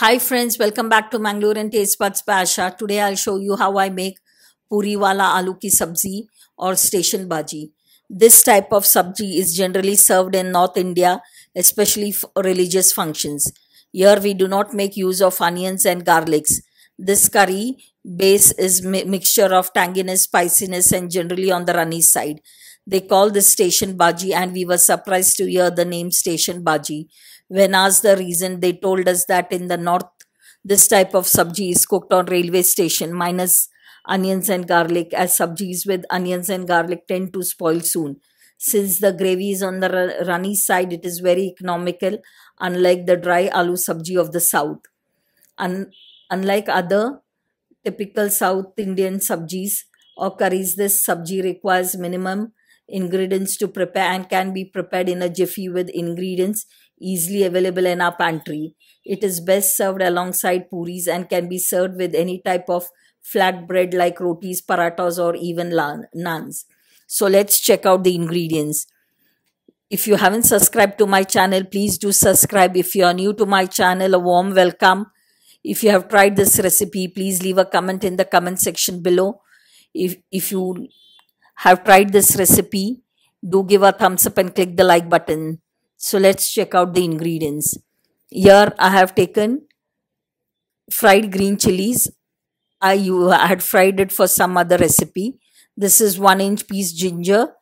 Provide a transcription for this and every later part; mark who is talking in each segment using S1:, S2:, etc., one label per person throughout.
S1: Hi friends, welcome back to Mangalore and Taste Buds Today I'll show you how I make puri wala aloo ki sabzi or station bhaji. This type of sabzi is generally served in North India, especially for religious functions. Here we do not make use of onions and garlics. This curry base is mi mixture of tanginess, spiciness and generally on the runny side. They called this station Baji, and we were surprised to hear the name station Baji. When asked the reason, they told us that in the north, this type of sabji is cooked on railway station minus onions and garlic, as sabjis with onions and garlic tend to spoil soon. Since the gravy is on the runny side, it is very economical, unlike the dry aloo sabji of the south. Un- unlike other typical South Indian sabjis or curries, this sabji requires minimum ingredients to prepare and can be prepared in a jiffy with ingredients easily available in our pantry. It is best served alongside puris and can be served with any type of flatbread like rotis, paratas, or even naans. So let's check out the ingredients. If you haven't subscribed to my channel, please do subscribe. If you are new to my channel, a warm welcome. If you have tried this recipe, please leave a comment in the comment section below. If, if you have tried this recipe, do give a thumbs up and click the like button. So let's check out the ingredients. Here I have taken fried green chilies. I, you, I had fried it for some other recipe. This is one inch piece ginger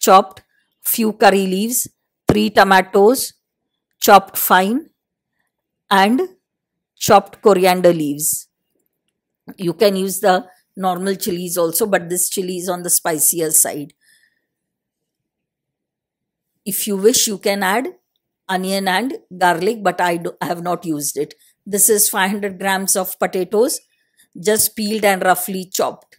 S1: chopped, few curry leaves, three tomatoes chopped fine and chopped coriander leaves. You can use the normal chilies also, but this chili is on the spicier side. If you wish, you can add onion and garlic, but I, do, I have not used it. This is 500 grams of potatoes, just peeled and roughly chopped.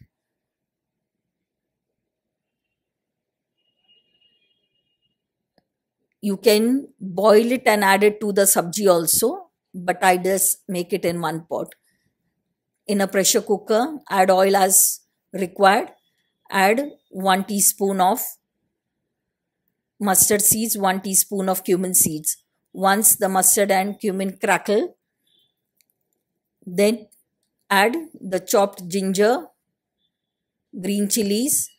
S1: You can boil it and add it to the sabji also, but I just make it in one pot in a pressure cooker, add oil as required, add 1 teaspoon of mustard seeds, 1 teaspoon of cumin seeds. Once the mustard and cumin crackle, then add the chopped ginger, green chilies,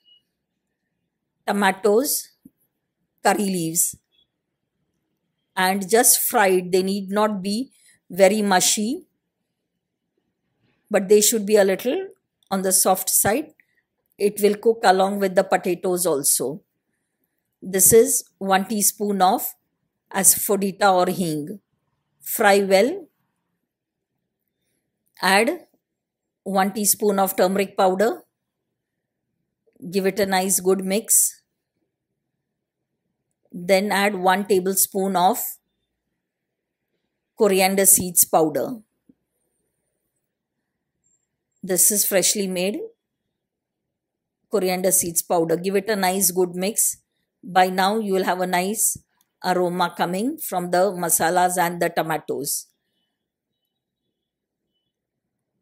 S1: tomatoes, curry leaves, and just fry it. They need not be very mushy but they should be a little on the soft side. It will cook along with the potatoes also. This is 1 teaspoon of asafoetida or hing. Fry well. Add 1 teaspoon of turmeric powder. Give it a nice good mix. Then add 1 tablespoon of coriander seeds powder this is freshly made coriander seeds powder. Give it a nice good mix. By now, you will have a nice aroma coming from the masalas and the tomatoes.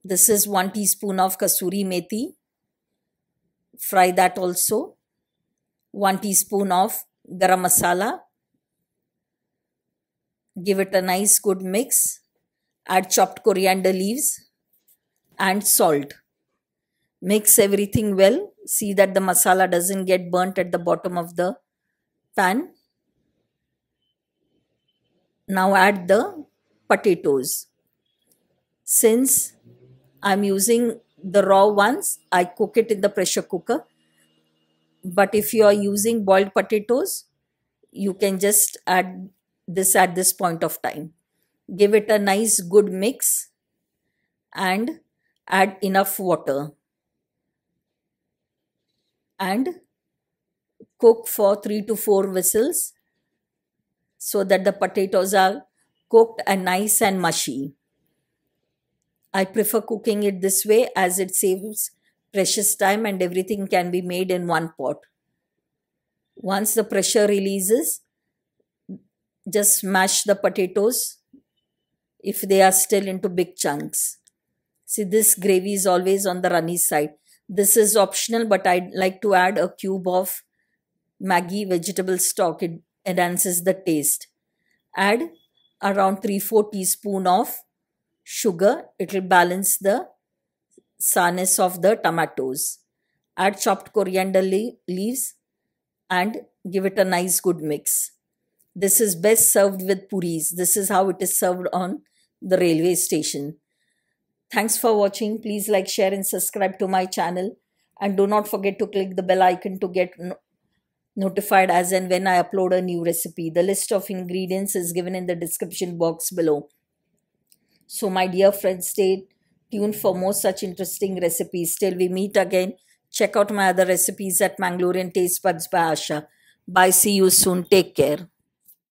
S1: This is 1 teaspoon of kasuri methi. Fry that also. 1 teaspoon of garam masala. Give it a nice good mix. Add chopped coriander leaves and salt. Mix everything well. See that the masala doesn't get burnt at the bottom of the pan. Now add the potatoes. Since I'm using the raw ones, I cook it in the pressure cooker. But if you are using boiled potatoes, you can just add this at this point of time. Give it a nice good mix and add enough water and cook for 3 to 4 whistles so that the potatoes are cooked and nice and mushy. I prefer cooking it this way as it saves precious time and everything can be made in one pot. Once the pressure releases, just smash the potatoes if they are still into big chunks. See, this gravy is always on the runny side. This is optional, but I'd like to add a cube of Maggi vegetable stock. It enhances the taste. Add around 3-4 teaspoon of sugar. It will balance the sourness of the tomatoes. Add chopped coriander le leaves and give it a nice good mix. This is best served with puris. This is how it is served on the railway station. Thanks for watching. Please like, share and subscribe to my channel. And do not forget to click the bell icon to get no notified as and when I upload a new recipe. The list of ingredients is given in the description box below. So my dear friends, stay tuned for more such interesting recipes. Till we meet again, check out my other recipes at Mangalorean Taste Buds by Asha. Bye. See you soon. Take care.